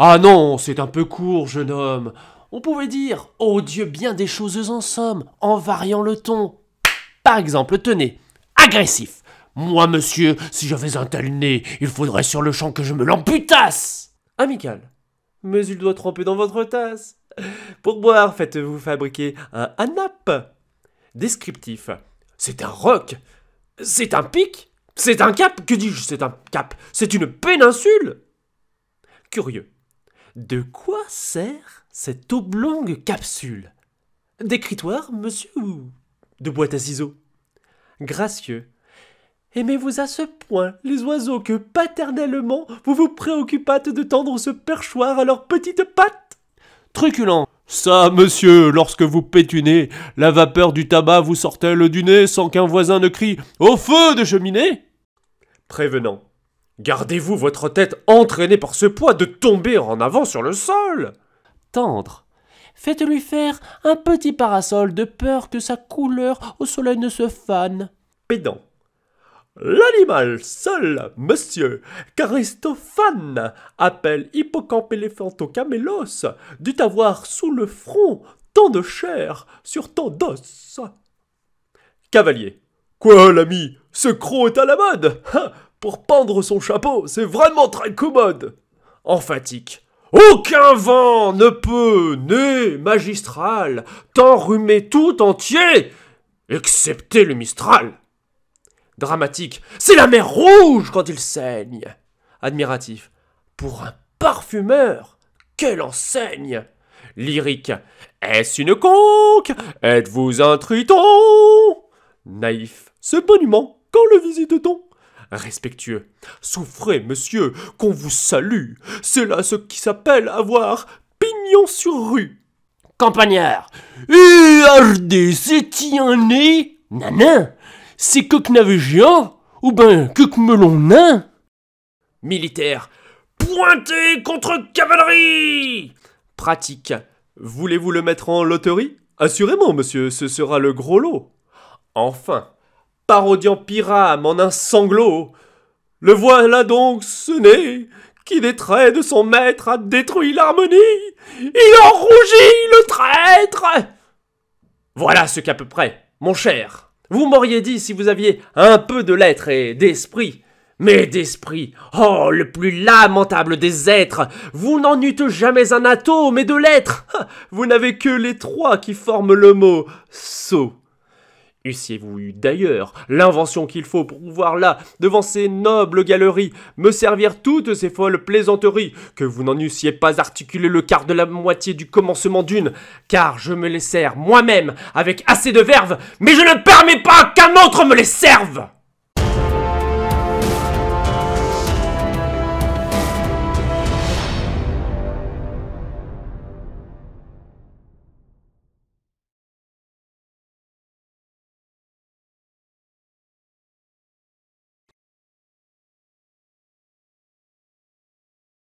Ah non, c'est un peu court, jeune homme. On pouvait dire Oh Dieu, bien des choses en somme, en variant le ton. Par exemple, tenez, agressif. Moi, monsieur, si j'avais un tel nez, il faudrait sur le champ que je me l'amputasse. Amical. Mais il doit tremper dans votre tasse. Pour boire, faites-vous fabriquer un anap. Descriptif. C'est un roc. C'est un pic. C'est un cap. Que dis-je C'est un cap. C'est une péninsule. Curieux. De quoi sert cette oblongue capsule D'écritoire, monsieur, ou de boîte à ciseaux Gracieux. Aimez-vous à ce point les oiseaux que paternellement vous vous préoccupâtes de tendre ce perchoir à leurs petites pattes Truculent. Ça, monsieur, lorsque vous pétunez, la vapeur du tabac vous sortait le du nez sans qu'un voisin ne crie Au feu de cheminée Prévenant. Gardez-vous votre tête entraînée par ce poids de tomber en avant sur le sol. Tendre. Faites-lui faire un petit parasol de peur que sa couleur au soleil ne se fane. Pédant. L'animal seul, monsieur, caristophane, appelle hippocampe éléphantocamélos, dut avoir sous le front tant de chair sur tant d'os. Cavalier. Quoi, l'ami Ce croc est à la mode hein pour pendre son chapeau, c'est vraiment très commode. Emphatique. Aucun vent ne peut, né magistral, t'enrhumer tout entier, excepté le Mistral. Dramatique. C'est la mer rouge quand il saigne. Admiratif. Pour un parfumeur, quelle enseigne. Lyrique. Est-ce une conque Êtes-vous un triton Naïf. Ce boniment quand le visite-t-on respectueux. Souffrez, monsieur, qu'on vous salue. C'est là ce qui s'appelle avoir pignon sur rue. Campagnard. hd, c'est-y un nez Nanin C'est que Ou ben que melon nain Militaire. Pointez contre cavalerie Pratique. Voulez-vous le mettre en loterie Assurément, monsieur, ce sera le gros lot. Enfin, parodiant Pyram en un sanglot. Le voilà donc ce nez qui des traits de son maître a détruit l'harmonie. Il en rougit, le traître. Voilà ce qu'à peu près, mon cher. Vous m'auriez dit si vous aviez un peu de lettres et d'esprit. Mais d'esprit, oh, le plus lamentable des êtres, vous n'en eûtes jamais un atome, mais de lettres. Vous n'avez que les trois qui forment le mot sot. Eussiez-vous eu d'ailleurs l'invention qu'il faut pour pouvoir là, devant ces nobles galeries, me servir toutes ces folles plaisanteries, que vous n'en eussiez pas articulé le quart de la moitié du commencement d'une, car je me les sers moi-même avec assez de verve, mais je ne permets pas qu'un autre me les serve